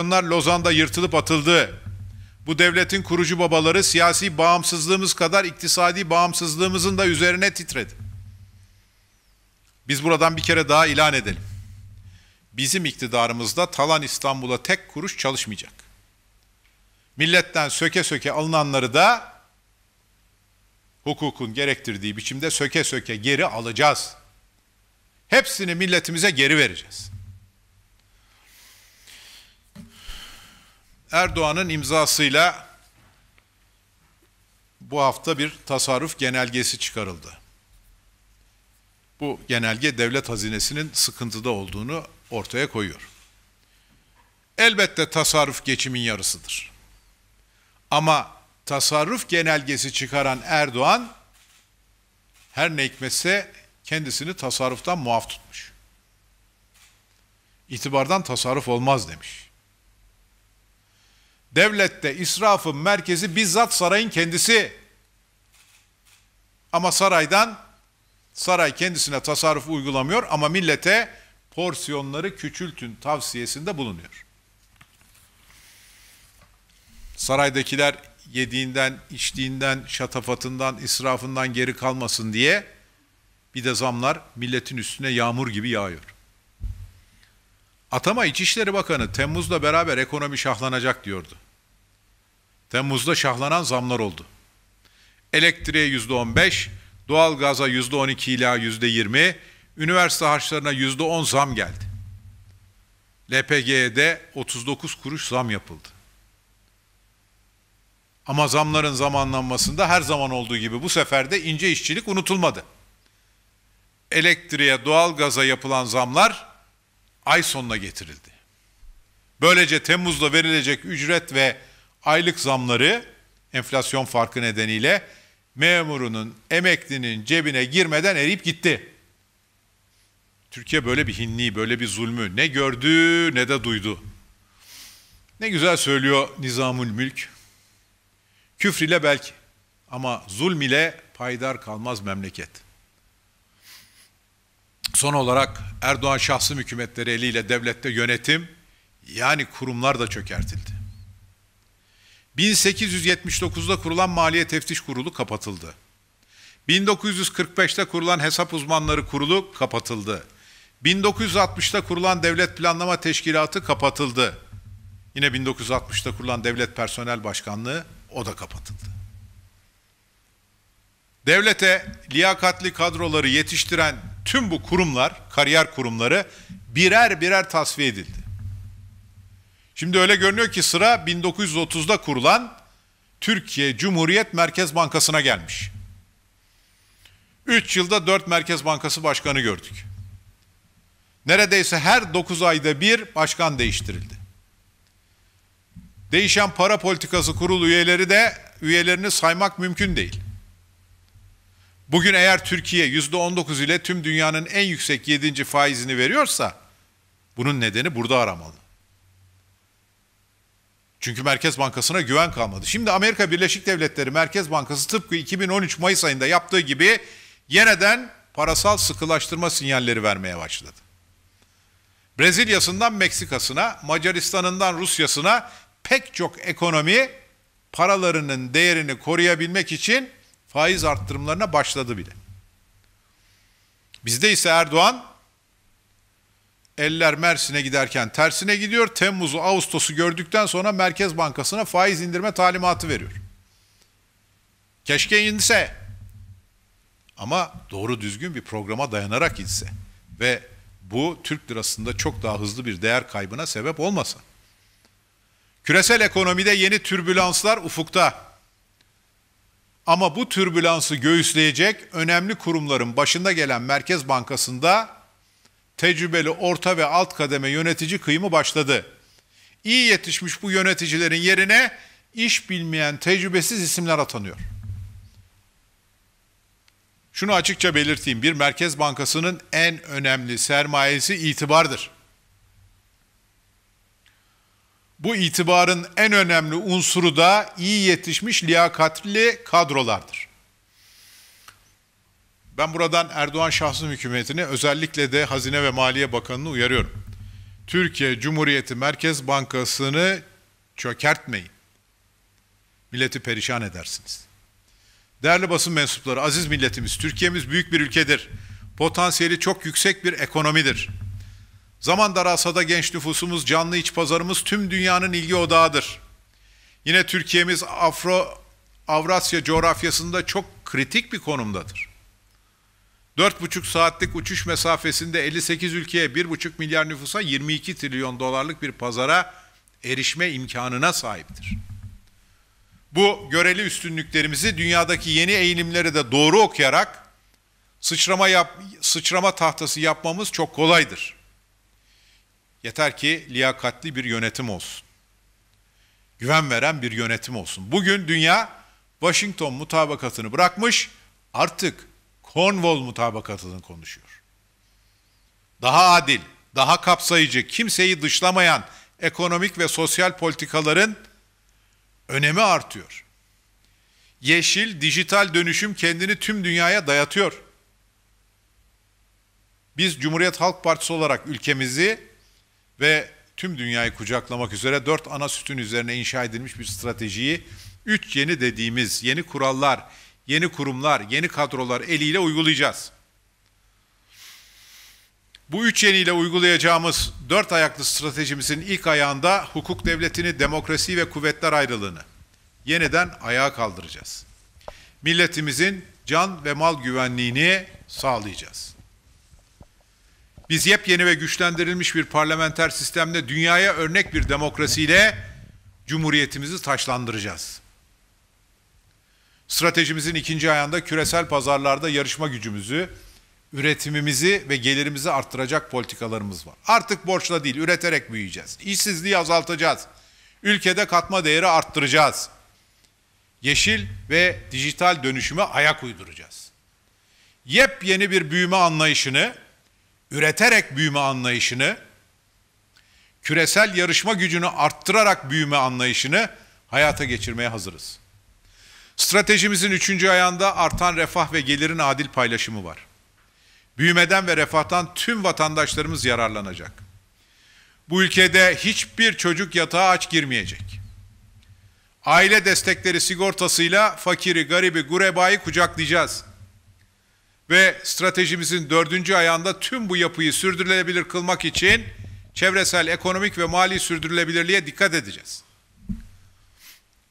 Bunlar Lozan'da yırtılıp atıldı. Bu devletin kurucu babaları siyasi bağımsızlığımız kadar iktisadi bağımsızlığımızın da üzerine titredi. Biz buradan bir kere daha ilan edelim. Bizim iktidarımızda talan İstanbul'a tek kuruş çalışmayacak. Milletten söke söke alınanları da hukukun gerektirdiği biçimde söke söke geri alacağız. Hepsini milletimize geri vereceğiz. Erdoğan'ın imzasıyla bu hafta bir tasarruf genelgesi çıkarıldı. Bu genelge devlet hazinesinin sıkıntıda olduğunu ortaya koyuyor. Elbette tasarruf geçimin yarısıdır. Ama tasarruf genelgesi çıkaran Erdoğan her ne hikmetse kendisini tasarruftan muaf tutmuş. İtibardan tasarruf olmaz demiş. Devlette israfın merkezi bizzat sarayın kendisi. Ama saraydan saray kendisine tasarruf uygulamıyor ama millete porsiyonları küçültün tavsiyesinde bulunuyor. Saraydakiler yediğinden, içtiğinden, şatafatından, israfından geri kalmasın diye bir de zamlar milletin üstüne yağmur gibi yağıyor. Atama İçişleri Bakanı Temmuz'la beraber ekonomi şahlanacak diyordu. Temmuz'da şahlanan zamlar oldu. Elektriğe yüzde on beş, doğal doğalgaza yüzde on iki ila yüzde yirmi, üniversite harçlarına yüzde on zam geldi. LPG'ye de 39 kuruş zam yapıldı. Ama zamların zamanlanmasında her zaman olduğu gibi bu sefer de ince işçilik unutulmadı. Elektriğe, doğalgaza yapılan zamlar ay sonuna getirildi. Böylece Temmuz'da verilecek ücret ve aylık zamları enflasyon farkı nedeniyle memurunun, emeklinin cebine girmeden eriyip gitti. Türkiye böyle bir hinliği, böyle bir zulmü ne gördü ne de duydu. Ne güzel söylüyor Nizamül Mülk. Küfr ile belki ama zulm ile paydar kalmaz memleket. Son olarak Erdoğan şahsım hükümetleri eliyle devlette yönetim yani kurumlar da çökertildi. 1879'da kurulan Maliye Teftiş Kurulu kapatıldı. 1945'te kurulan Hesap Uzmanları Kurulu kapatıldı. 1960'da kurulan Devlet Planlama Teşkilatı kapatıldı. Yine 1960'da kurulan Devlet Personel Başkanlığı o da kapatıldı. Devlete liyakatli kadroları yetiştiren tüm bu kurumlar, kariyer kurumları birer birer tasfiye edildi. Şimdi öyle görünüyor ki sıra 1930'da kurulan Türkiye Cumhuriyet Merkez Bankası'na gelmiş. 3 yılda 4 Merkez Bankası başkanı gördük. Neredeyse her 9 ayda bir başkan değiştirildi. Değişen para politikası kurul üyeleri de üyelerini saymak mümkün değil. Bugün eğer Türkiye yüzde %19 ile tüm dünyanın en yüksek 7. faizini veriyorsa bunun nedeni burada aramalı. Çünkü Merkez Bankası'na güven kalmadı. Şimdi Amerika Birleşik Devletleri Merkez Bankası tıpkı 2013 Mayıs ayında yaptığı gibi yeniden parasal sıkılaştırma sinyalleri vermeye başladı. Brezilya'sından Meksika'sına, Macaristan'ından Rusya'sına pek çok ekonomi paralarının değerini koruyabilmek için faiz arttırımlarına başladı bile. Bizde ise Erdoğan Eller Mersin'e giderken tersine gidiyor. Temmuz'u, Ağustos'u gördükten sonra Merkez Bankası'na faiz indirme talimatı veriyor. Keşke inse. Ama doğru düzgün bir programa dayanarak inse. Ve bu Türk lirasında çok daha hızlı bir değer kaybına sebep olmasa. Küresel ekonomide yeni türbülanslar ufukta. Ama bu türbülansı göğüsleyecek önemli kurumların başında gelen Merkez Bankası'nda tecrübeli orta ve alt kademe yönetici kıyımı başladı. İyi yetişmiş bu yöneticilerin yerine iş bilmeyen tecrübesiz isimler atanıyor. Şunu açıkça belirteyim. Bir merkez bankasının en önemli sermayesi itibardır. Bu itibarın en önemli unsuru da iyi yetişmiş liyakatli kadrolardır. Ben buradan Erdoğan şahsım hükümetini özellikle de Hazine ve Maliye Bakanı'nı uyarıyorum. Türkiye Cumhuriyeti Merkez Bankası'nı çökertmeyin. Milleti perişan edersiniz. Değerli basın mensupları, aziz milletimiz, Türkiye'miz büyük bir ülkedir. Potansiyeli çok yüksek bir ekonomidir. Zaman daralsa da genç nüfusumuz, canlı iç pazarımız tüm dünyanın ilgi odağıdır. Yine Türkiye'miz Afro Avrasya coğrafyasında çok kritik bir konumdadır. 4,5 saatlik uçuş mesafesinde 58 ülkeye 1,5 milyar nüfusa 22 trilyon dolarlık bir pazara erişme imkanına sahiptir. Bu göreli üstünlüklerimizi dünyadaki yeni eğilimlere de doğru okuyarak sıçrama yap, sıçrama tahtası yapmamız çok kolaydır. Yeter ki liyakatli bir yönetim olsun. Güven veren bir yönetim olsun. Bugün dünya Washington mutabakatını bırakmış, artık Cornwall mutabakatını konuşuyor. Daha adil, daha kapsayıcı, kimseyi dışlamayan ekonomik ve sosyal politikaların önemi artıyor. Yeşil, dijital dönüşüm kendini tüm dünyaya dayatıyor. Biz Cumhuriyet Halk Partisi olarak ülkemizi ve tüm dünyayı kucaklamak üzere dört ana sütün üzerine inşa edilmiş bir stratejiyi, üç yeni dediğimiz yeni kurallar, yeni kurumlar, yeni kadrolar eliyle uygulayacağız. Bu üç yeniyle uygulayacağımız dört ayaklı stratejimizin ilk ayağında hukuk devletini, demokrasi ve kuvvetler ayrılığını yeniden ayağa kaldıracağız. Milletimizin can ve mal güvenliğini sağlayacağız. Biz yepyeni ve güçlendirilmiş bir parlamenter sistemle dünyaya örnek bir demokrasiyle cumhuriyetimizi taşlandıracağız.'' Stratejimizin ikinci ayağında küresel pazarlarda yarışma gücümüzü, üretimimizi ve gelirimizi arttıracak politikalarımız var. Artık borçla değil, üreterek büyüyeceğiz. İşsizliği azaltacağız. Ülkede katma değeri arttıracağız. Yeşil ve dijital dönüşüme ayak uyduracağız. Yepyeni bir büyüme anlayışını, üreterek büyüme anlayışını, küresel yarışma gücünü arttırarak büyüme anlayışını hayata geçirmeye hazırız. Stratejimizin üçüncü ayağında artan refah ve gelirin adil paylaşımı var. Büyümeden ve refahtan tüm vatandaşlarımız yararlanacak. Bu ülkede hiçbir çocuk yatağa aç girmeyecek. Aile destekleri sigortasıyla fakiri, garibi, gurebayı kucaklayacağız. Ve stratejimizin dördüncü ayağında tüm bu yapıyı sürdürülebilir kılmak için çevresel, ekonomik ve mali sürdürülebilirliğe dikkat edeceğiz.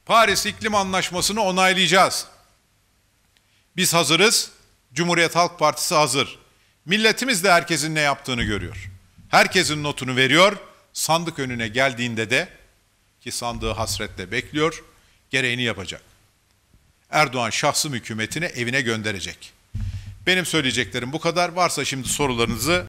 Paris İklim Anlaşması'nı onaylayacağız. Biz hazırız. Cumhuriyet Halk Partisi hazır. Milletimiz de herkesin ne yaptığını görüyor. Herkesin notunu veriyor. Sandık önüne geldiğinde de ki sandığı hasretle bekliyor, gereğini yapacak. Erdoğan şahsım hükümetini evine gönderecek. Benim söyleyeceklerim bu kadar. Varsa şimdi sorularınızı